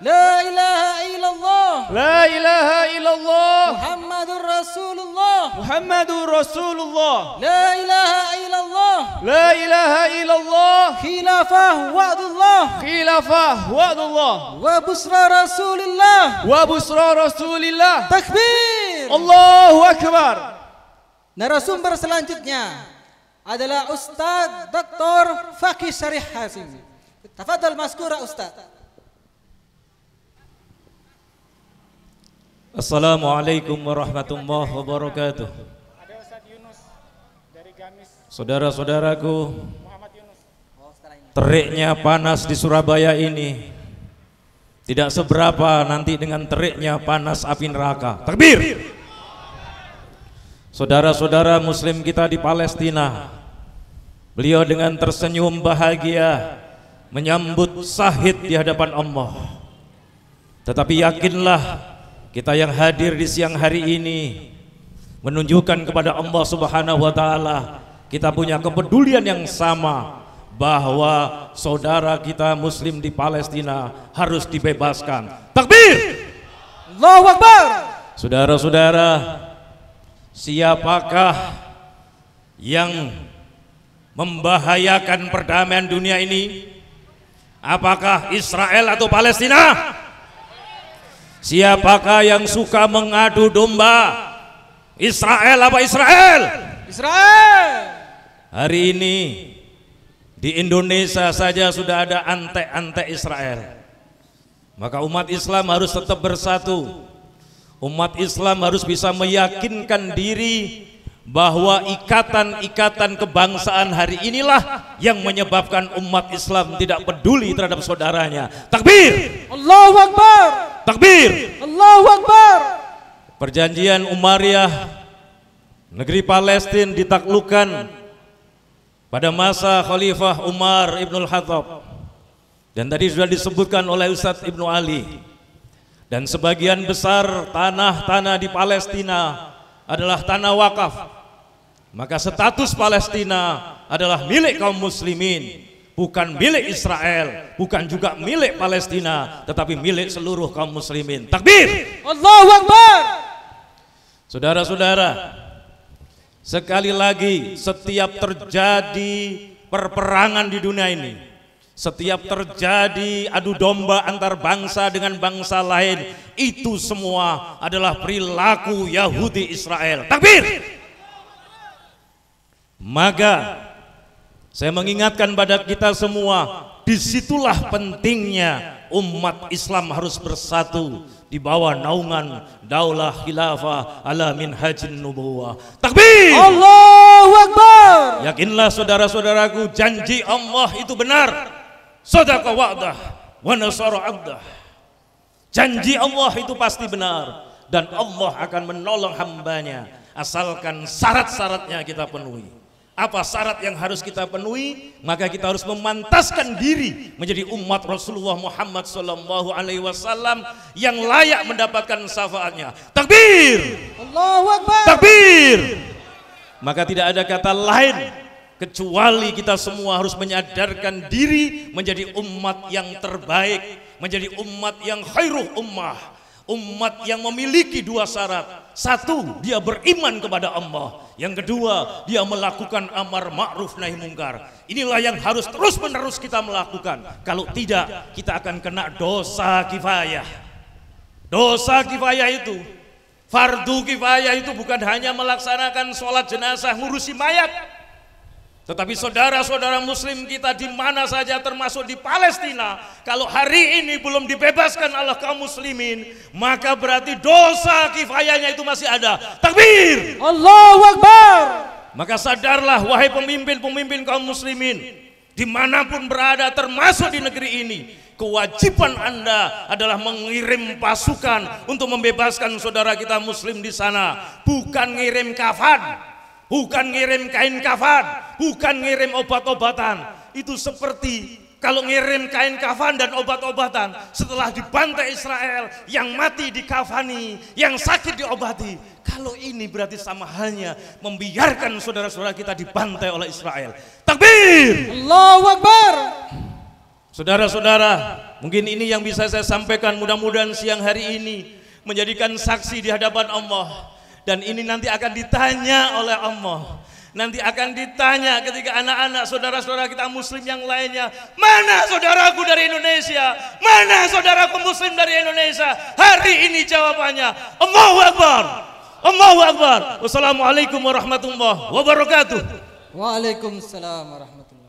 لا إله إلا الله لا إله إلا الله محمد رسول الله محمد رسول الله لا إله إلا الله لا إله إلا الله خلافه وعد الله خلافه وعد الله وبشرى رسول الله وبشرى رسول الله تكبير الله أكبر Narasumber selanjutnya adalah Ustaz Dr. Fakih Syarif Hasim. Tafadhal maskura Ustaz. Assalamualaikum warahmatullahi wabarakatuh. Saudara-saudaraku, teriknya panas di Surabaya ini tidak seberapa nanti dengan teriknya panas api neraka. Takbir. Saudara-saudara muslim kita di Palestina, beliau dengan tersenyum bahagia menyambut sahid di hadapan Allah. Tetapi yakinlah kita yang hadir di siang hari ini menunjukkan kepada Allah Subhanahu wa taala kita punya kepedulian yang sama bahwa saudara kita muslim di Palestina harus dibebaskan. Takbir! Allahu Akbar! Saudara-saudara, siapakah yang membahayakan perdamaian dunia ini? Apakah Israel atau Palestina? Siapakah yang suka mengadu domba? Israel apa Israel? Israel. Hari ini di Indonesia saja sudah ada antek-antek Israel. Maka umat Islam harus tetap bersatu. Umat Islam harus bisa meyakinkan diri bahwa ikatan-ikatan kebangsaan hari inilah yang menyebabkan umat Islam tidak peduli terhadap saudaranya. Takbir. Allahu Akbar. Takbir. Allahu Akbar. Perjanjian Umariah, negeri Palestina ditaklukan pada masa Khalifah Umar Ibnul Khattab. Dan tadi sudah disebutkan oleh Ustadz Ibnu Ali. Dan sebagian besar tanah-tanah di Palestina adalah tanah wakaf. Maka status Palestina adalah milik kaum muslimin bukan milik Israel, bukan juga milik Palestina, tetapi milik seluruh kaum muslimin. Takbir. Allahu Akbar. Saudara-saudara, sekali lagi setiap terjadi perperangan di dunia ini, setiap terjadi adu domba antar bangsa dengan bangsa lain, itu semua adalah perilaku Yahudi Israel. Takbir. Maka saya mengingatkan pada kita semua, disitulah pentingnya umat Islam harus bersatu di bawah naungan daulah khilafah ala Haji nubuwah. Takbir! Allahu Akbar! Yakinlah saudara-saudaraku, janji Allah itu benar. Sadaqa wa'dah wa nasara abdah. Janji Allah itu pasti benar dan Allah akan menolong hambanya asalkan syarat-syaratnya kita penuhi apa syarat yang harus kita penuhi maka kita harus memantaskan diri menjadi umat Rasulullah Muhammad sallallahu alaihi wasallam yang layak mendapatkan syafaatnya takbir takbir maka tidak ada kata lain kecuali kita semua harus menyadarkan diri menjadi umat yang terbaik menjadi umat yang khairuh ummah umat yang memiliki dua syarat. Satu, dia beriman kepada Allah. Yang kedua, dia melakukan amar ma'ruf nahi mungkar. Inilah yang harus terus-menerus kita melakukan. Kalau tidak, kita akan kena dosa kifayah. Dosa kifayah itu, fardu kifayah itu bukan hanya melaksanakan sholat jenazah, ngurusi mayat. Tetapi saudara-saudara muslim kita di mana saja termasuk di Palestina, kalau hari ini belum dibebaskan Allah kaum muslimin, maka berarti dosa kifayahnya itu masih ada. Takbir! Allahu Akbar! Maka sadarlah wahai pemimpin-pemimpin kaum muslimin, dimanapun berada termasuk di negeri ini, kewajiban Anda adalah mengirim pasukan untuk membebaskan saudara kita muslim di sana, bukan ngirim kafan, bukan ngirim kain kafan, bukan ngirim obat-obatan. Itu seperti kalau ngirim kain kafan dan obat-obatan setelah dibantai Israel yang mati dikafani, yang sakit diobati. Kalau ini berarti sama halnya membiarkan saudara-saudara kita dibantai oleh Israel. Takbir! Allahu Akbar! Saudara-saudara, mungkin ini yang bisa saya sampaikan mudah-mudahan siang hari ini menjadikan saksi di hadapan Allah dan ini nanti akan ditanya oleh Allah. Nanti akan ditanya ketika anak-anak saudara-saudara kita muslim yang lainnya Mana saudaraku dari Indonesia? Mana saudaraku muslim dari Indonesia? Hari ini jawabannya Allahu Akbar Allahu Akbar Wassalamualaikum warahmatullahi wabarakatuh Waalaikumsalam warahmatullahi wabarakatuh